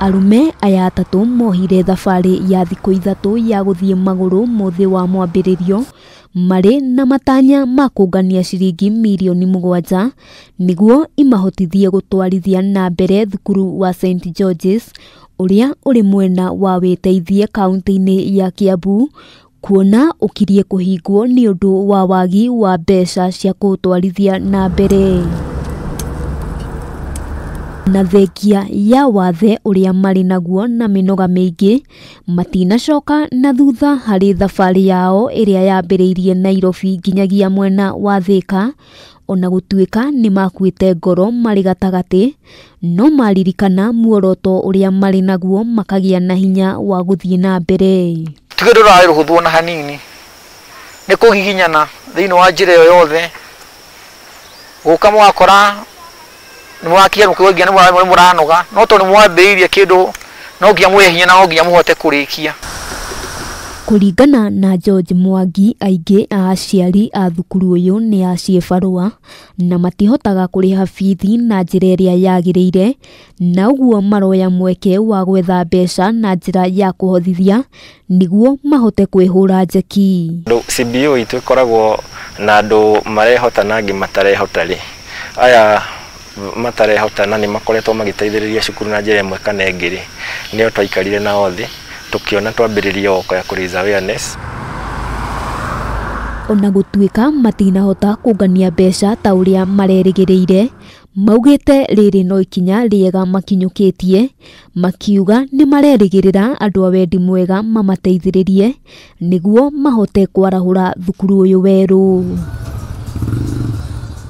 arume aya atatu mohire thabari ya thiku ithatu ya guthie maguru muthi wa mwambĩrĩrio marĩ na matanya ma kũngania ciringi mirioni mũgwanja nĩguo imahotithie gutwarithia na mbere thukuru wa St George's uria uri mwena wa wĩteithie kaunti-inĩ ya Kiambu kuona ukirie kuhingwo ni undu wa wagi wa mbeca cia kũũtwarithia na mbere na thengia ya wathe uria mari naguo na mĩnoga mĩingĩ matinacoka na thutha hari thabari yao ĩrĩa yambĩrĩirie Nairobi nginyagia mwena wa Thĩka ona gutuika ni makuĩte ngoro mari gatagati no maririkana muoroto uria mari naguo makagia na hinya wa gũthiĩ na mbere tigä ndå rarä rå hå thwo na hanini nä kå giginyana thä wa njä ra ä yo yothe gå ka mwakora mwakinya mukigegia nä muranoga no tondå nä mwambä kindu no nginya mwä hinya na no nginya muhote kurikia kuringana na George Mwangi aingä a aciari a thukuru ũyũ nĩ aciĩ barũa na matihotaga kũrĩha bithi na njĩra ĩrĩa yagĩrĩire na ũguo maroya mweke wa gwetha mbeca na njĩra ya kũhothithia nĩguo mahote kwĩhũra njeki. CBO itũ koragwo na andå marehota na angĩ matarehota aya matarehotana nä makoretwo magiteithiriria cukuru na njĩra mwe kana ĩngĩrĩ nĩyo twaikarire na othe tukiona twambĩrĩrie oko ya kuriza awareness ona gũtuĩka matinahota kũngania mbeca ta ũrĩa marerĩgĩrĩire maugite riri no ikinya riega makinyũkĩtie makiuga ni marerigirira andũ a mwega mamateithiririe niguo mahote kwarahura thukuru uyu weru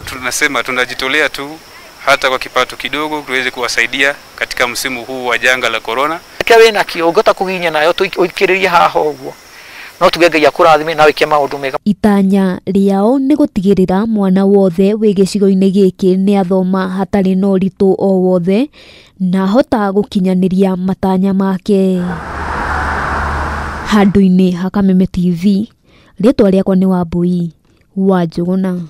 Tunasema tunajitolea tu hata kwa kipato kidogo tuweze kuwasaidia katika msimu huu wa janga la corona kä wä na å ngä hota kå ginya nayo tuikiriria ikä rä rie haha å guo no tuge ngai akurathime na wike maundu mega itanya riao ni gutigirira mwana wothe wi gicigo-ini giki ni athoma hatari na uritu o wothe na hota gukinyaniria matanya make handu-ini hakame tv ritwa riakwa ni wambui wa njuguna